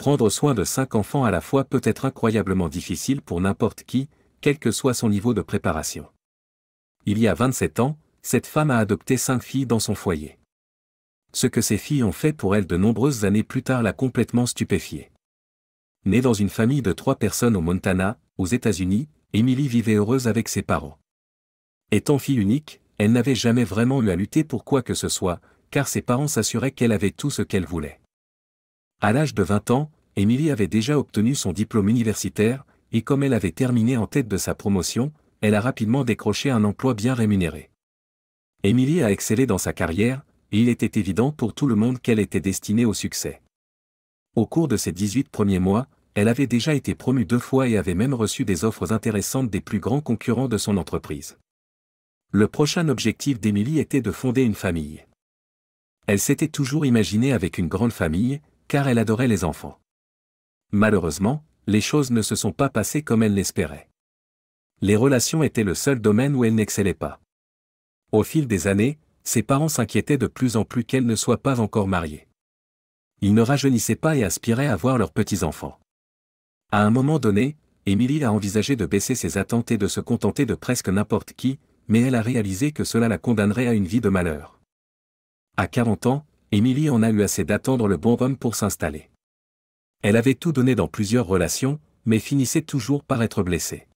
Prendre soin de cinq enfants à la fois peut être incroyablement difficile pour n'importe qui, quel que soit son niveau de préparation. Il y a 27 ans, cette femme a adopté cinq filles dans son foyer. Ce que ces filles ont fait pour elle de nombreuses années plus tard l'a complètement stupéfiée. Née dans une famille de trois personnes au Montana, aux États-Unis, Emily vivait heureuse avec ses parents. Étant fille unique, elle n'avait jamais vraiment eu à lutter pour quoi que ce soit, car ses parents s'assuraient qu'elle avait tout ce qu'elle voulait. À l'âge de 20 ans, Émilie avait déjà obtenu son diplôme universitaire, et comme elle avait terminé en tête de sa promotion, elle a rapidement décroché un emploi bien rémunéré. Émilie a excellé dans sa carrière, et il était évident pour tout le monde qu'elle était destinée au succès. Au cours de ses 18 premiers mois, elle avait déjà été promue deux fois et avait même reçu des offres intéressantes des plus grands concurrents de son entreprise. Le prochain objectif d'Émilie était de fonder une famille. Elle s'était toujours imaginée avec une grande famille, car elle adorait les enfants. Malheureusement, les choses ne se sont pas passées comme elle l'espérait. Les relations étaient le seul domaine où elle n'excellait pas. Au fil des années, ses parents s'inquiétaient de plus en plus qu'elle ne soit pas encore mariée. Ils ne rajeunissaient pas et aspiraient à voir leurs petits-enfants. À un moment donné, Émilie a envisagé de baisser ses attentes et de se contenter de presque n'importe qui, mais elle a réalisé que cela la condamnerait à une vie de malheur. À 40 ans, Émilie en a eu assez d'attendre le bon homme pour s'installer. Elle avait tout donné dans plusieurs relations, mais finissait toujours par être blessée.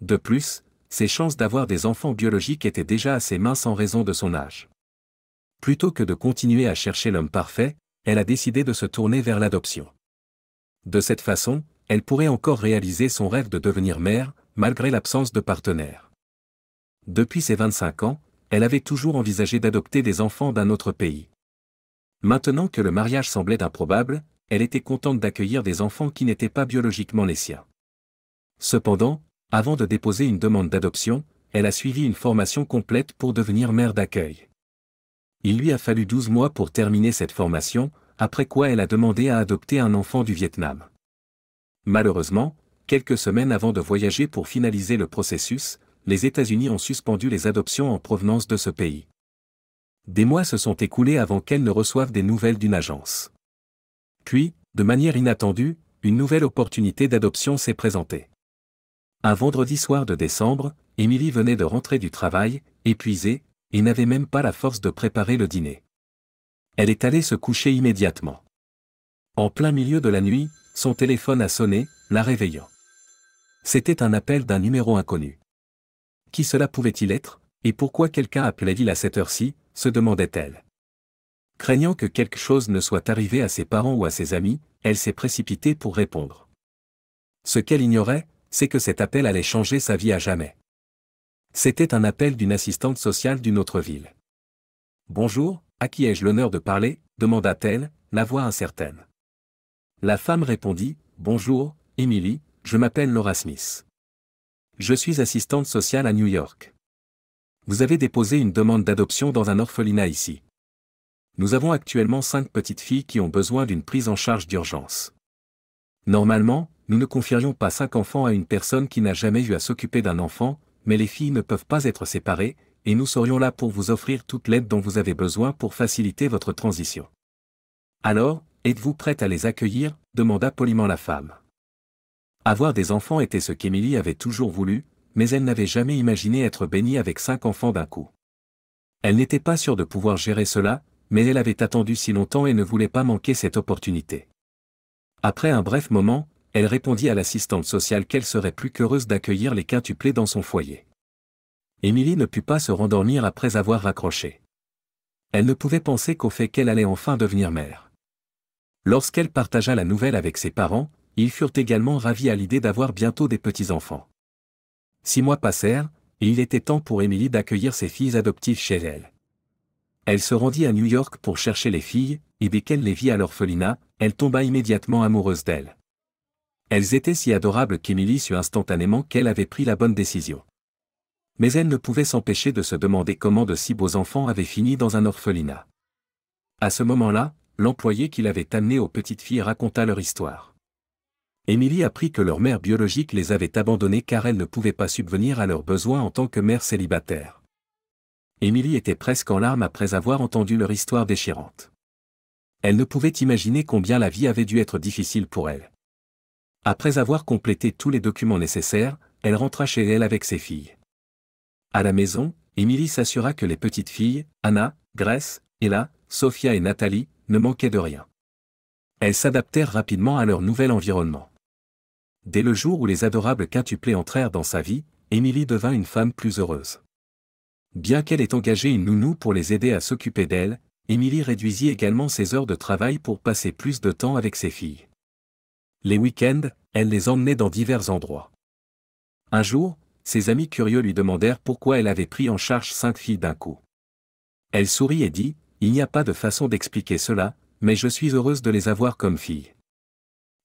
De plus, ses chances d'avoir des enfants biologiques étaient déjà assez minces en raison de son âge. Plutôt que de continuer à chercher l'homme parfait, elle a décidé de se tourner vers l'adoption. De cette façon, elle pourrait encore réaliser son rêve de devenir mère, malgré l'absence de partenaire. Depuis ses 25 ans, elle avait toujours envisagé d'adopter des enfants d'un autre pays. Maintenant que le mariage semblait improbable, elle était contente d'accueillir des enfants qui n'étaient pas biologiquement les siens. Cependant, avant de déposer une demande d'adoption, elle a suivi une formation complète pour devenir mère d'accueil. Il lui a fallu 12 mois pour terminer cette formation, après quoi elle a demandé à adopter un enfant du Vietnam. Malheureusement, quelques semaines avant de voyager pour finaliser le processus, les États-Unis ont suspendu les adoptions en provenance de ce pays des mois se sont écoulés avant qu'elle ne reçoive des nouvelles d'une agence. Puis, de manière inattendue, une nouvelle opportunité d'adoption s'est présentée. Un vendredi soir de décembre, Émilie venait de rentrer du travail, épuisée, et n'avait même pas la force de préparer le dîner. Elle est allée se coucher immédiatement. En plein milieu de la nuit, son téléphone a sonné, la réveillant. C'était un appel d'un numéro inconnu. Qui cela pouvait-il être, et pourquoi quelqu'un appelait-il à cette heure-ci, se demandait-elle. Craignant que quelque chose ne soit arrivé à ses parents ou à ses amis, elle s'est précipitée pour répondre. Ce qu'elle ignorait, c'est que cet appel allait changer sa vie à jamais. C'était un appel d'une assistante sociale d'une autre ville. Bonjour, à qui ai-je l'honneur de parler demanda-t-elle, la voix incertaine. La femme répondit, Bonjour, Emily, je m'appelle Laura Smith. Je suis assistante sociale à New York vous avez déposé une demande d'adoption dans un orphelinat ici. Nous avons actuellement cinq petites filles qui ont besoin d'une prise en charge d'urgence. Normalement, nous ne confierions pas cinq enfants à une personne qui n'a jamais eu à s'occuper d'un enfant, mais les filles ne peuvent pas être séparées, et nous serions là pour vous offrir toute l'aide dont vous avez besoin pour faciliter votre transition. Alors, êtes-vous prête à les accueillir demanda poliment la femme. Avoir des enfants était ce qu'Émilie avait toujours voulu, mais elle n'avait jamais imaginé être bénie avec cinq enfants d'un coup. Elle n'était pas sûre de pouvoir gérer cela, mais elle avait attendu si longtemps et ne voulait pas manquer cette opportunité. Après un bref moment, elle répondit à l'assistante sociale qu'elle serait plus qu'heureuse d'accueillir les quintuplés dans son foyer. Émilie ne put pas se rendormir après avoir raccroché. Elle ne pouvait penser qu'au fait qu'elle allait enfin devenir mère. Lorsqu'elle partagea la nouvelle avec ses parents, ils furent également ravis à l'idée d'avoir bientôt des petits-enfants. Six mois passèrent, et il était temps pour Émilie d'accueillir ses filles adoptives chez elle. Elle se rendit à New York pour chercher les filles, et dès qu'elle les vit à l'orphelinat, elle tomba immédiatement amoureuse d'elles. Elles étaient si adorables qu'Émilie sut instantanément qu'elle avait pris la bonne décision. Mais elle ne pouvait s'empêcher de se demander comment de si beaux enfants avaient fini dans un orphelinat. À ce moment-là, l'employé qui l'avait amenée aux petites filles raconta leur histoire. Émilie apprit que leur mère biologique les avait abandonnés car elle ne pouvait pas subvenir à leurs besoins en tant que mère célibataire. Émilie était presque en larmes après avoir entendu leur histoire déchirante. Elle ne pouvait imaginer combien la vie avait dû être difficile pour elle. Après avoir complété tous les documents nécessaires, elle rentra chez elle avec ses filles. À la maison, Émilie s'assura que les petites filles, Anna, Grace, Ella, Sophia et Nathalie, ne manquaient de rien. Elles s'adaptèrent rapidement à leur nouvel environnement. Dès le jour où les adorables quintuplés entrèrent dans sa vie, Émilie devint une femme plus heureuse. Bien qu'elle ait engagé une nounou pour les aider à s'occuper d'elle, Émilie réduisit également ses heures de travail pour passer plus de temps avec ses filles. Les week-ends, elle les emmenait dans divers endroits. Un jour, ses amis curieux lui demandèrent pourquoi elle avait pris en charge cinq filles d'un coup. Elle sourit et dit, Il n'y a pas de façon d'expliquer cela, mais je suis heureuse de les avoir comme filles.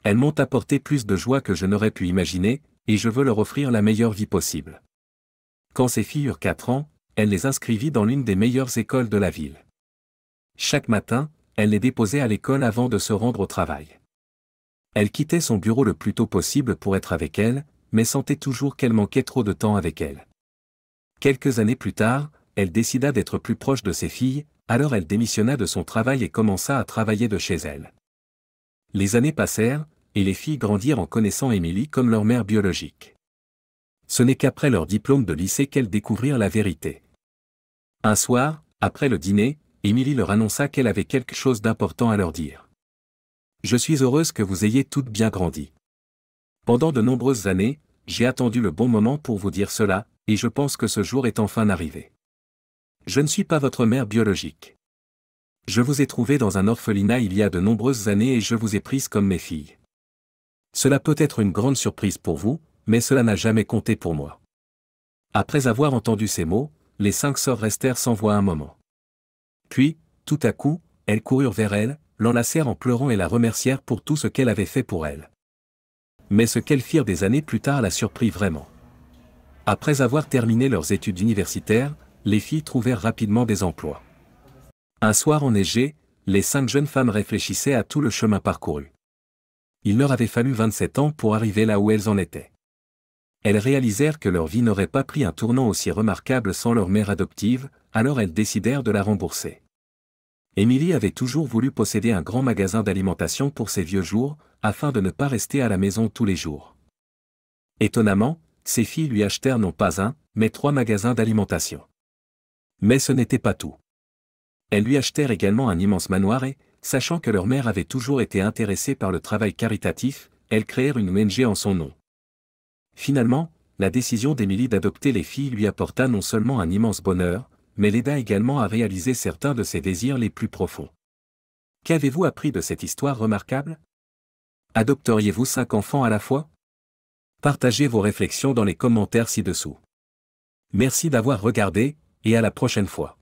Elles m'ont apporté plus de joie que je n'aurais pu imaginer, et je veux leur offrir la meilleure vie possible. Quand ses filles eurent 4 ans, elle les inscrivit dans l'une des meilleures écoles de la ville. Chaque matin, elle les déposait à l'école avant de se rendre au travail. Elle quittait son bureau le plus tôt possible pour être avec elle, mais sentait toujours qu'elle manquait trop de temps avec elle. Quelques années plus tard, elle décida d'être plus proche de ses filles, alors elle démissionna de son travail et commença à travailler de chez elle. Les années passèrent, et les filles grandirent en connaissant Émilie comme leur mère biologique. Ce n'est qu'après leur diplôme de lycée qu'elles découvrirent la vérité. Un soir, après le dîner, Émilie leur annonça qu'elle avait quelque chose d'important à leur dire. Je suis heureuse que vous ayez toutes bien grandi. Pendant de nombreuses années, j'ai attendu le bon moment pour vous dire cela, et je pense que ce jour est enfin arrivé. Je ne suis pas votre mère biologique. Je vous ai trouvées dans un orphelinat il y a de nombreuses années et je vous ai prise comme mes filles. Cela peut être une grande surprise pour vous, mais cela n'a jamais compté pour moi. Après avoir entendu ces mots, les cinq sœurs restèrent sans voix un moment. Puis, tout à coup, elles coururent vers elle, l'enlacèrent en pleurant et la remercièrent pour tout ce qu'elle avait fait pour elle. Mais ce qu'elles firent des années plus tard la surprit vraiment. Après avoir terminé leurs études universitaires, les filles trouvèrent rapidement des emplois. Un soir enneigé, les cinq jeunes femmes réfléchissaient à tout le chemin parcouru il leur avait fallu 27 ans pour arriver là où elles en étaient. Elles réalisèrent que leur vie n'aurait pas pris un tournant aussi remarquable sans leur mère adoptive, alors elles décidèrent de la rembourser. Émilie avait toujours voulu posséder un grand magasin d'alimentation pour ses vieux jours, afin de ne pas rester à la maison tous les jours. Étonnamment, ses filles lui achetèrent non pas un, mais trois magasins d'alimentation. Mais ce n'était pas tout. Elles lui achetèrent également un immense manoir et, sachant que leur mère avait toujours été intéressée par le travail caritatif, elles créèrent une ONG en son nom. Finalement, la décision d'Émilie d'adopter les filles lui apporta non seulement un immense bonheur, mais l'aida également à réaliser certains de ses désirs les plus profonds. Qu'avez-vous appris de cette histoire remarquable Adopteriez-vous cinq enfants à la fois Partagez vos réflexions dans les commentaires ci-dessous. Merci d'avoir regardé, et à la prochaine fois.